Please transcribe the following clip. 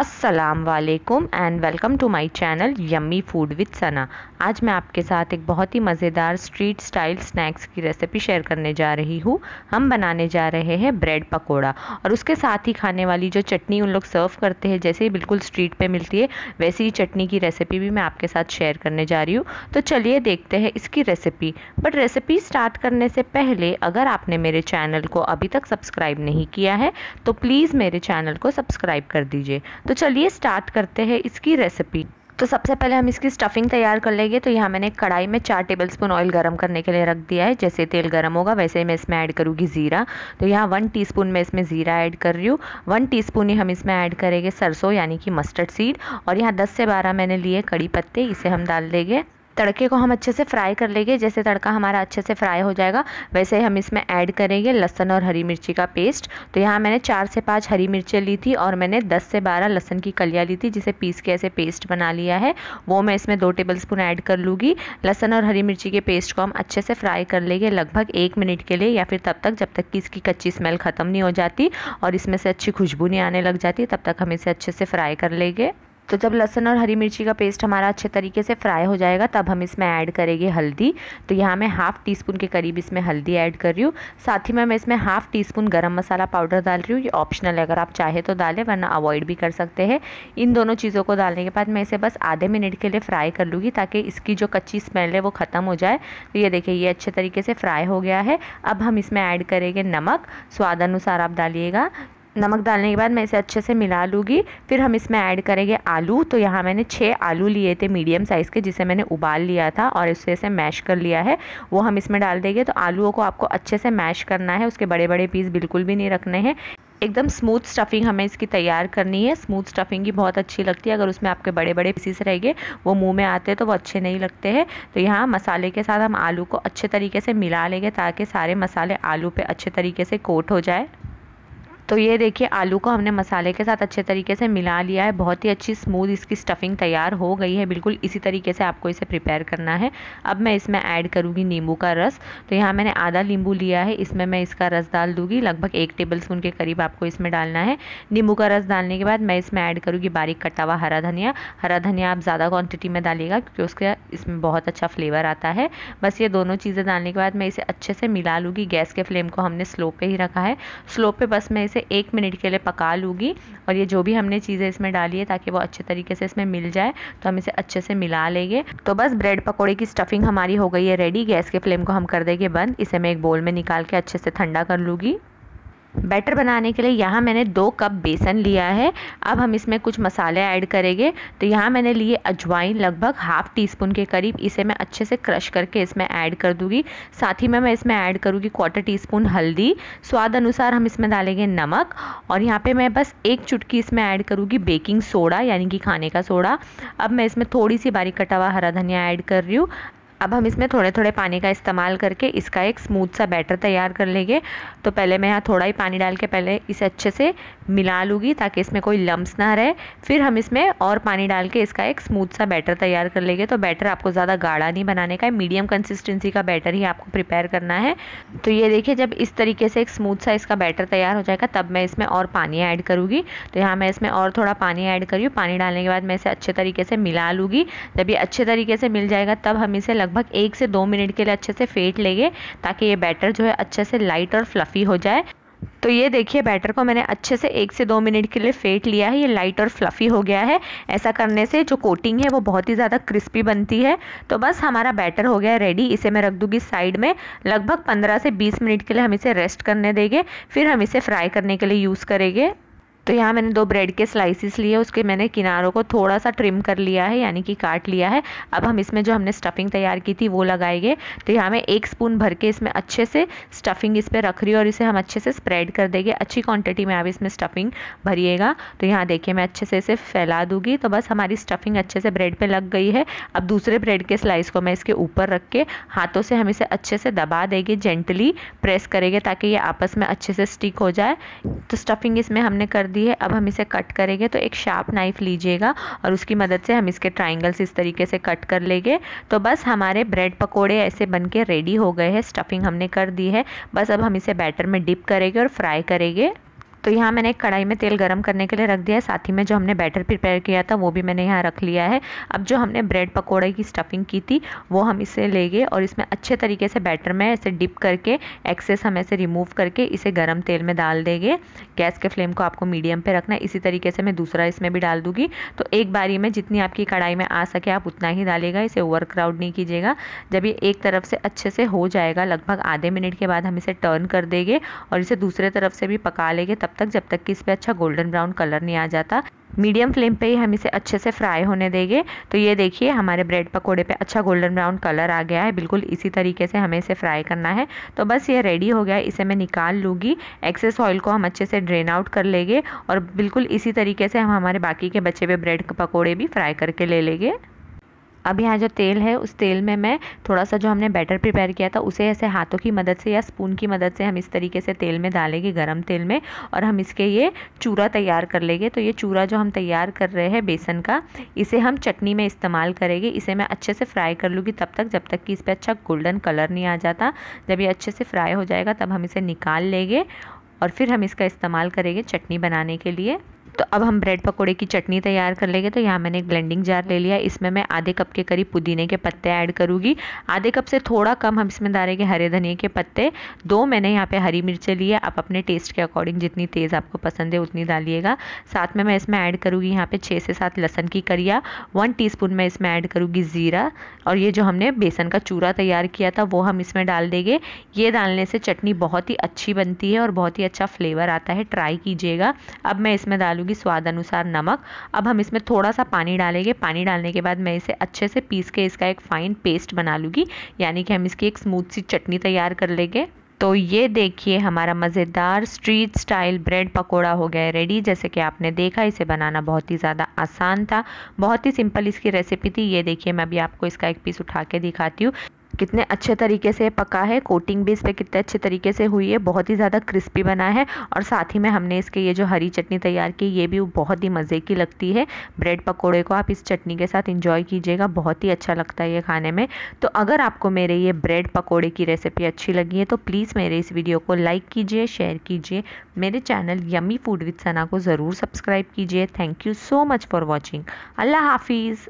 अस्सलाम वालेकुम and welcome to my channel yummy food with Sana आज मैं आपके साथ एक बहुत ही मज़ेदार स्ट्रीट स्टाइल स्नैक्स की रेसिपी शेयर करने जा रही हूँ हम बनाने जा रहे हैं ब्रेड पकोड़ा और उसके साथ ही खाने वाली जो चटनी उन लोग सर्व करते हैं जैसे ही बिल्कुल स्ट्रीट पे मिलती है वैसी ही चटनी की रेसिपी भी मैं आपके साथ शेयर करने जा रही हूँ तो चलिए देखते हैं इसकी रेसिपी बट रेसिपी स्टार्ट करने से पहले अगर आपने मेरे चैनल को अभी तक सब्सक्राइब नहीं किया है तो प्लीज़ मेरे चैनल को सब्सक्राइब कर दीजिए तो चलिए स्टार्ट करते हैं इसकी रेसिपी तो सबसे पहले हम इसकी स्टफिंग तैयार कर लेंगे तो यहाँ मैंने कढ़ाई में चार टेबल स्पून ऑयल गर्म करने के लिए रख दिया है जैसे तेल गर्म होगा वैसे ही मैं इसमें ऐड करूँगी ज़ीरा तो यहाँ वन टीस्पून मैं इसमें ज़ीरा ऐड कर रही हूँ वन टीस्पून ही हम इसमें ऐड करेंगे सरसों यानी कि मस्टर्ड सीड और यहाँ दस से बारह मैंने लिए कड़ी पत्ते इसे हम डाल देंगे तड़के को हम अच्छे से फ्राई कर लेंगे जैसे तड़का हमारा अच्छे से फ्राई हो जाएगा वैसे हम इसमें ऐड करेंगे लहसन और हरी मिर्ची का पेस्ट तो यहाँ मैंने चार से पाँच हरी मिर्चें ली थी और मैंने दस से बारह लहसन की कलियाँ ली थी जिसे पीस के ऐसे पेस्ट बना लिया है वो मैं इसमें दो टेबल स्पून ऐड कर लूँगी लहसन और हरी मिर्ची के पेस्ट को हम अच्छे से फ्राई कर लेंगे लगभग एक मिनट के लिए या फिर तब तक जब तक कि इसकी कच्ची स्मेल ख़त्म नहीं हो जाती और इसमें से अच्छी खुशबू नहीं आने लग जाती तब तक हम इसे अच्छे से फ्राई कर लेंगे तो जब लहसुन और हरी मिर्ची का पेस्ट हमारा अच्छे तरीके से फ्राई हो जाएगा तब हम इसमें ऐड करेंगे हल्दी तो यहाँ मैं हाफ़ टी स्पून के करीब इसमें हल्दी ऐड कर रही हूँ साथ ही मैं मैं इसमें हाफ़ टी स्पून गर्म मसाला पाउडर डाल रही हूँ ये ऑप्शनल है अगर आप चाहे तो डालें वरना अवॉइड भी कर सकते हैं इन दोनों चीज़ों को डालने के बाद मैं इसे बस आधे मिनट के लिए फ्राई कर लूँगी ताकि इसकी जो कच्ची स्मेल है वो ख़त्म हो जाए तो ये देखिए ये अच्छे तरीके से फ्राई हो गया है अब हम इसमें ऐड करेंगे नमक स्वाद अनुसार आप डालिएगा नमक डालने के बाद मैं इसे अच्छे से मिला लूँगी फिर हम इसमें ऐड करेंगे आलू तो यहाँ मैंने छः आलू लिए थे मीडियम साइज़ के जिसे मैंने उबाल लिया था और इसे इसे मैश कर लिया है वो हम इसमें डाल देंगे तो आलूओं को आपको अच्छे से मैश करना है उसके बड़े बड़े पीस बिल्कुल भी नहीं रखने हैं एकदम स्मूथ स्टफिंग हमें इसकी तैयार करनी है स्मूथ स्टफिंग की बहुत अच्छी लगती है अगर उसमें आपके बड़े बड़े पीसीस रहेंगे वो मुंह में आते हैं तो वो अच्छे नहीं लगते हैं तो यहाँ मसाले के साथ हम आलू को अच्छे तरीके से मिला लेंगे ताकि सारे मसाले आलू पे अच्छे तरीके से कोट हो जाए तो ये देखिए आलू को हमने मसाले के साथ अच्छे तरीके से मिला लिया है बहुत ही अच्छी स्मूथ इसकी स्टफिंग तैयार हो गई है बिल्कुल इसी तरीके से आपको इसे प्रिपेयर करना है अब मैं इसमें ऐड करूँगी नींबू का रस तो यहाँ मैंने आधा नींबू लिया है इसमें मैं इसका रस डाल दूँगी लगभग एक टेबल स्पून के करीब आपको इसमें डालना है नींबू का रस डालने के बाद मैं इसमें ऐड करूँगी बारीक कटा हुआ हरा धनिया हरा धनिया आप ज़्यादा क्वान्टिटी में डालिएगा क्योंकि उसका इसमें बहुत अच्छा फ्लेवर आता है बस ये दोनों चीज़ें डालने के बाद मैं इसे अच्छे से मिला लूँगी गैस के फ्लेम को हमने स्लो पर ही रखा है स्लो पर बस मैं इसे से एक मिनट के लिए पका लूँगी और ये जो भी हमने चीज़ें इसमें डाली है ताकि वो अच्छे तरीके से इसमें मिल जाए तो हम इसे अच्छे से मिला लेंगे तो बस ब्रेड पकौड़े की स्टफिंग हमारी हो गई है रेडी गैस के फ्लेम को हम कर देंगे बंद इसे मैं एक बोल में निकाल के अच्छे से ठंडा कर लूँगी बैटर बनाने के लिए यहाँ मैंने दो कप बेसन लिया है अब हम इसमें कुछ मसाले ऐड करेंगे तो यहाँ मैंने लिए अजवाइन लगभग हाफ टी स्पून के करीब इसे मैं अच्छे से क्रश करके इसमें ऐड कर दूँगी साथ ही में मैं इसमें ऐड करूँगी क्वार्टर टी स्पून हल्दी स्वाद अनुसार हम इसमें डालेंगे नमक और यहाँ पर मैं बस एक चुटकी इसमें ऐड करूँगी बेकिंग सोडा यानी कि खाने का सोडा अब मैं इसमें थोड़ी सी बारीक कटा हुआ हरा धनिया ऐड कर रही हूँ अब हम इसमें थोड़े थोड़े पानी का इस्तेमाल करके इसका एक स्मूथ सा बैटर तैयार कर लेंगे तो पहले मैं यहाँ थोड़ा ही पानी डाल के पहले इसे अच्छे से मिला लूँगी ताकि इसमें कोई लम्ब ना रहे फिर हम इसमें और पानी डाल के इसका एक स्मूथ सा बैटर तैयार कर लेंगे तो बैटर आपको ज़्यादा गाढ़ा नहीं बनाने का है मीडियम कंसिस्टेंसी का बैटर ही आपको प्रिपेयर करना है तो ये देखिए जब इस तरीके से एक स्मूथ सा इसका बैटर तैयार हो जाएगा तब मैं इसमें और पानी ऐड करूँगी तो यहाँ मैं इसमें और थोड़ा पानी ऐड करी पानी डालने के बाद मैं इसे अच्छे तरीके से मिला लूँगी जब ये अच्छे तरीके से मिल जाएगा तब हम इसे लग लगभग एक से दो मिनट के लिए अच्छे से फेंट लेंगे ताकि ये बैटर जो है अच्छे से लाइट और फ्लफ़ी हो जाए तो ये देखिए बैटर को मैंने अच्छे से एक से दो मिनट के लिए फेंट लिया है ये लाइट और फ्लफ़ी हो गया है ऐसा करने से जो कोटिंग है वो बहुत ही ज़्यादा क्रिस्पी बनती है तो बस हमारा बैटर हो गया रेडी इसे मैं रख दूँगी साइड में लगभग पंद्रह से बीस मिनट के लिए हम इसे रेस्ट करने देंगे फिर हम इसे फ्राई करने के लिए यूज़ करेंगे तो यहाँ मैंने दो ब्रेड के स्लाइसिस लिए उसके मैंने किनारों को थोड़ा सा ट्रिम कर लिया है यानी कि काट लिया है अब हम इसमें जो हमने स्टफिंग तैयार की थी वो लगाएंगे तो यहाँ मैं एक स्पून भर के इसमें अच्छे से स्टफिंग इस पर रख रही हूँ और इसे हम अच्छे से स्प्रेड कर देंगे अच्छी क्वांटिटी में आप इसमें स्टफिंग भरिएगा तो यहाँ देखिए मैं अच्छे से इसे फैला दूँगी तो बस हमारी स्टफिंग अच्छे से ब्रेड पर लग गई है अब दूसरे ब्रेड के स्लाइस को मैं इसके ऊपर रख के हाथों से हम इसे अच्छे से दबा देंगे जेंटली प्रेस करेंगे ताकि ये आपस में अच्छे से स्टिक हो जाए तो स्टफिंग इसमें हमने कर दी है अब हम इसे कट करेंगे तो एक शार्प नाइफ लीजिएगा और उसकी मदद से हम इसके ट्राइंगल्स इस तरीके से कट कर लेंगे तो बस हमारे ब्रेड पकोड़े ऐसे बन के रेडी हो गए हैं स्टफिंग हमने कर दी है बस अब हम इसे बैटर में डिप करेंगे और फ्राई करेंगे तो यहाँ मैंने एक कढ़ाई में तेल गर्म करने के लिए रख दिया है साथ ही में जो हमने बैटर प्रिपेयर किया था वो भी मैंने यहाँ रख लिया है अब जो हमने ब्रेड पकौड़े की स्टफिंग की थी वो हम इसे ले गए और इसमें अच्छे तरीके से बैटर में ऐसे डिप करके एक्सेस हम ऐसे रिमूव करके इसे गर्म तेल में डाल देंगे गैस के फ्लेम को आपको मीडियम पर रखना है इसी तरीके से मैं दूसरा इसमें भी डाल दूँगी तो एक बारी में जितनी आपकी कढ़ाई में आ सके आप उतना ही डालेगा इसे ओवर क्राउड नहीं कीजिएगा जब ये एक तरफ से अच्छे से हो जाएगा लगभग आधे मिनट के बाद हम इसे टर्न कर देंगे और इसे दूसरे तरफ से भी पका लेंगे तब तब तक जब तक कि इस पर अच्छा गोल्डन ब्राउन कलर नहीं आ जाता मीडियम फ्लेम पे ही हम इसे अच्छे से फ्राई होने देंगे तो ये देखिए हमारे ब्रेड पकोड़े पे अच्छा गोल्डन ब्राउन कलर आ गया है बिल्कुल इसी तरीके से हमें इसे फ्राई करना है तो बस ये रेडी हो गया इसे मैं निकाल लूँगी एक्सेस ऑयल को हम अच्छे से ड्रेन आउट कर लेंगे और बिल्कुल इसी तरीके से हम हमारे बाकी के बचे हुए ब्रेड पकौड़े भी फ्राई करके ले लेंगे अब यहाँ जो तेल है उस तेल में मैं थोड़ा सा जो हमने बैटर प्रिपेयर किया था उसे ऐसे हाथों की मदद से या स्पून की मदद से हम इस तरीके से तेल में डालेंगे गर्म तेल में और हम इसके ये चूरा तैयार कर लेंगे तो ये चूरा जो हम तैयार कर रहे हैं बेसन का इसे हम चटनी में इस्तेमाल करेंगे इसे मैं अच्छे से फ्राई कर लूँगी तब तक जब तक कि इस पर अच्छा गोल्डन कलर नहीं आ जाता जब ये अच्छे से फ्राई हो जाएगा तब हम इसे निकाल लेंगे और फिर हम इसका इस्तेमाल करेंगे चटनी बनाने के लिए तो अब हम ब्रेड पकौड़े की चटनी तैयार कर लेंगे तो यहाँ मैंने एक ब्लेंडिंग जार ले लिया इसमें मैं आधे कप के करीब पुदीने के पत्ते ऐड करूँगी आधे कप से थोड़ा कम हम इसमें डालेंगे हरे धनिए के पत्ते दो मैंने यहाँ पे हरी मिर्चें ली है आप अपने टेस्ट के अकॉर्डिंग जितनी तेज़ आपको पसंद है उतनी डालिएगा साथ में मैं इसमें ऐड करूँगी यहाँ पर छः से सात लहसन की करिया वन टी मैं इसमें ऐड करूँगी ज़ीरा और ये जो हमने बेसन का चूरा तैयार किया था वो हम इसमें डाल देंगे ये डालने से चटनी बहुत ही अच्छी बनती है और बहुत ही अच्छा फ्लेवर आता है ट्राई कीजिएगा अब मैं इसमें डालूँ डालूंगी स्वाद अनुसार नमक अब हम इसमें थोड़ा सा पानी डालेंगे पानी डालने के बाद मैं इसे अच्छे से पीस के इसका एक फ़ाइन पेस्ट बना लूँगी यानी कि हम इसकी एक स्मूथ सी चटनी तैयार कर लेंगे तो ये देखिए हमारा मज़ेदार स्ट्रीट स्टाइल ब्रेड पकोड़ा हो गया रेडी जैसे कि आपने देखा इसे बनाना बहुत ही ज़्यादा आसान था बहुत ही सिंपल इसकी रेसिपी थी ये देखिए मैं अभी आपको इसका एक पीस उठा के दिखाती हूँ कितने अच्छे तरीके से पका है कोटिंग भी इस पर कितने अच्छे तरीके से हुई है बहुत ही ज़्यादा क्रिस्पी बना है और साथ ही में हमने इसके ये जो हरी चटनी तैयार की ये भी बहुत ही मज़े की लगती है ब्रेड पकौड़े को आप इस चटनी के साथ इंजॉय कीजिएगा बहुत ही अच्छा लगता है ये खाने में तो अगर आपको मेरे ये ब्रेड पकौड़े की रेसिपी अच्छी लगी है तो प्लीज़ मेरे इस वीडियो को लाइक कीजिए शेयर कीजिए मेरे channel yummy food with Sana को ज़रूर सब्सक्राइब कीजिए thank you so much for watching अल्लाह हाफिज़